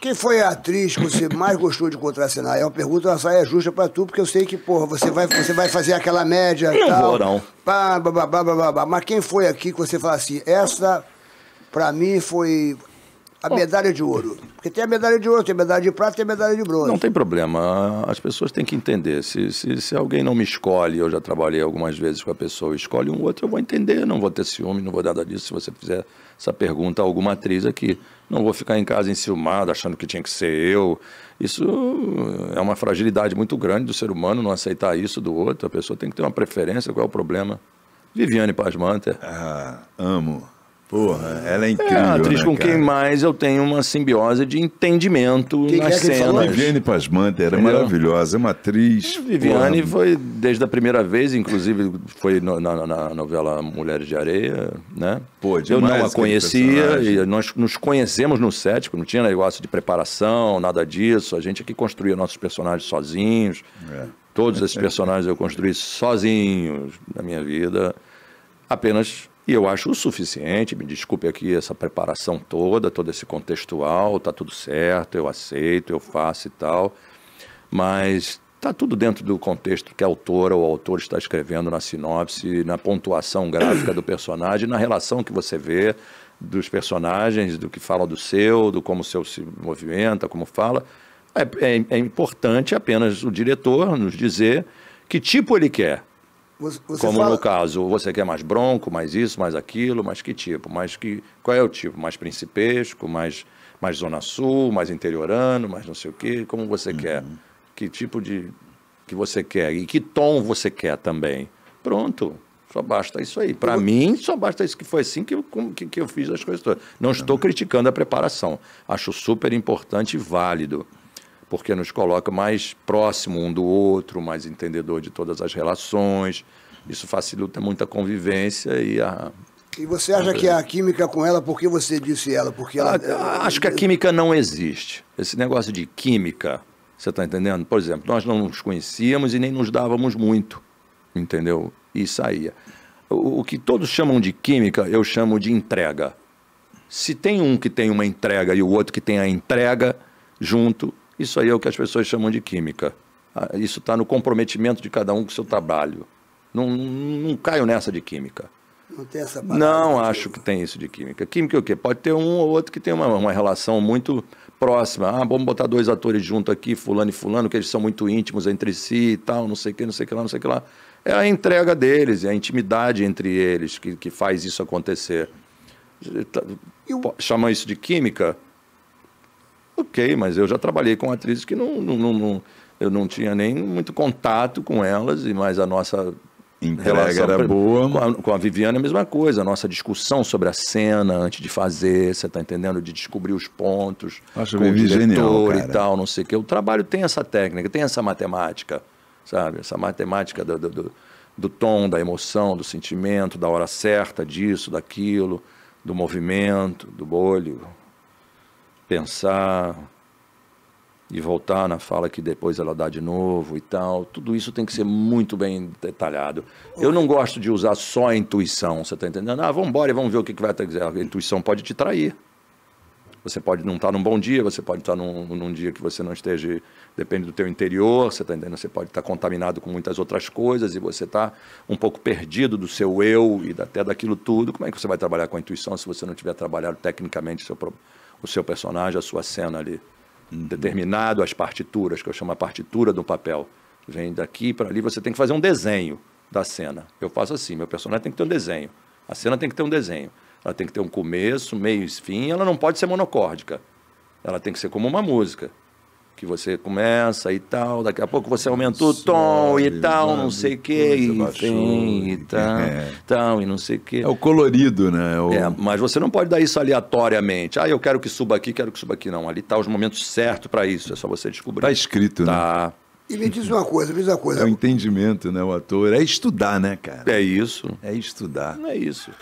Quem foi a atriz que você mais gostou de contracenar? É uma pergunta, ela só é justa pra tu, porque eu sei que, porra, você vai, você vai fazer aquela média Não tal, vou, não. Pá, babá, babá, babá. Mas quem foi aqui que você fala assim, essa, pra mim, foi a medalha de ouro? Porque tem a medalha de ouro, tem a medalha de prata, tem a medalha de bronze. Não tem problema. As pessoas têm que entender. Se, se, se alguém não me escolhe, eu já trabalhei algumas vezes com a pessoa, escolhe um outro, eu vou entender. Não vou ter ciúme, não vou dar nada disso. Se você fizer essa pergunta a alguma atriz aqui. Não vou ficar em casa enciumado, achando que tinha que ser eu. Isso é uma fragilidade muito grande do ser humano, não aceitar isso do outro. A pessoa tem que ter uma preferência, qual é o problema? Viviane Paz Ah, amo. Porra, ela é, é incrível. É a atriz né, com cara? quem mais eu tenho uma simbiose de entendimento quem nas é que Viviane Pasmante era Entendeu? maravilhosa, é uma atriz. É, Viviane porra. foi desde a primeira vez, inclusive foi no, na, na, novela Mulheres de Areia, né? Pô, eu não a conhecia e nós nos conhecemos no set, não tinha negócio de preparação, nada disso. A gente aqui construía nossos personagens sozinhos. É. Todos esses personagens eu construí sozinhos na minha vida, apenas e eu acho o suficiente, me desculpe aqui essa preparação toda, todo esse contextual, tá tudo certo, eu aceito, eu faço e tal. Mas tá tudo dentro do contexto que a autora ou o autor está escrevendo na sinopse, na pontuação gráfica do personagem, na relação que você vê dos personagens, do que fala do seu, do como o seu se movimenta, como fala. é, é, é importante apenas o diretor nos dizer que tipo ele quer você Como fala... no caso, você quer mais bronco, mais isso, mais aquilo, mais que tipo? Mais que qual é o tipo? Mais principesco, mais mais zona sul, mais interiorano, mais não sei o quê, como você uhum. quer? Que tipo de que você quer e que tom você quer também? Pronto. Só basta isso aí. Para eu... mim, só basta isso que foi assim que eu, que, que eu fiz as coisas todas. Não uhum. estou criticando a preparação. Acho super importante e válido porque nos coloca mais próximo um do outro, mais entendedor de todas as relações. Isso facilita muita convivência e a. E você acha que a química com ela, por que você disse ela? Porque ah, ela. Acho que a química não existe. Esse negócio de química, você está entendendo? Por exemplo, nós não nos conhecíamos e nem nos dávamos muito, entendeu? E saía. o que todos chamam de química, eu chamo de entrega. Se tem um que tem uma entrega e o outro que tem a entrega junto, isso aí é o que as pessoas chamam de química. Ah, isso está no comprometimento de cada um com o seu trabalho. Não, não, não caio nessa de química. Não tem essa Não acho que tem isso de química. Química é o quê? Pode ter um ou outro que tem uma, uma relação muito próxima. Ah, vamos botar dois atores junto aqui, fulano e fulano, que eles são muito íntimos entre si e tal, não sei o que, não sei o que lá, não sei o que lá. É a entrega deles, é a intimidade entre eles que, que faz isso acontecer. Chamar isso de química? Ok, mas eu já trabalhei com atrizes que não, não, não, não eu não tinha nem muito contato com elas, e mas a nossa entrega relação era boa. Com a, com a Viviane a mesma coisa, a nossa discussão sobre a cena antes de fazer, você está entendendo? De descobrir os pontos Acho com o é diretor genial, e tal, não sei o quê. O trabalho tem essa técnica, tem essa matemática, sabe? Essa matemática do, do, do tom, da emoção, do sentimento, da hora certa disso, daquilo, do movimento, do bolho pensar e voltar na fala que depois ela dá de novo e tal. Tudo isso tem que ser muito bem detalhado. Eu não gosto de usar só a intuição, você está entendendo? Ah, vamos embora e vamos ver o que, que vai acontecer. A intuição pode te trair. Você pode não estar tá num bom dia, você pode estar tá num, num dia que você não esteja, depende do teu interior, você está entendendo? Você pode estar tá contaminado com muitas outras coisas e você está um pouco perdido do seu eu e até daquilo tudo. Como é que você vai trabalhar com a intuição se você não tiver trabalhado tecnicamente seu problema? o seu personagem, a sua cena ali. Uhum. Determinado as partituras, que eu chamo a partitura do papel. Vem daqui para ali, você tem que fazer um desenho da cena. Eu faço assim, meu personagem tem que ter um desenho. A cena tem que ter um desenho. Ela tem que ter um começo, meio e fim, ela não pode ser monocórdica. Ela tem que ser como uma música que você começa e tal, daqui a pouco você aumentou o tom e tal, não sei o que, e tem, e tal, é. tal, e não sei o que. É o colorido, né? É o... É, mas você não pode dar isso aleatoriamente. Ah, eu quero que suba aqui, quero que suba aqui. Não, ali tá os momentos certos para isso, é só você descobrir. Tá escrito, né? tá. né? E me diz uma coisa, me diz uma coisa. É o entendimento, né, o ator. É estudar, né, cara? É isso. É estudar. Não é isso.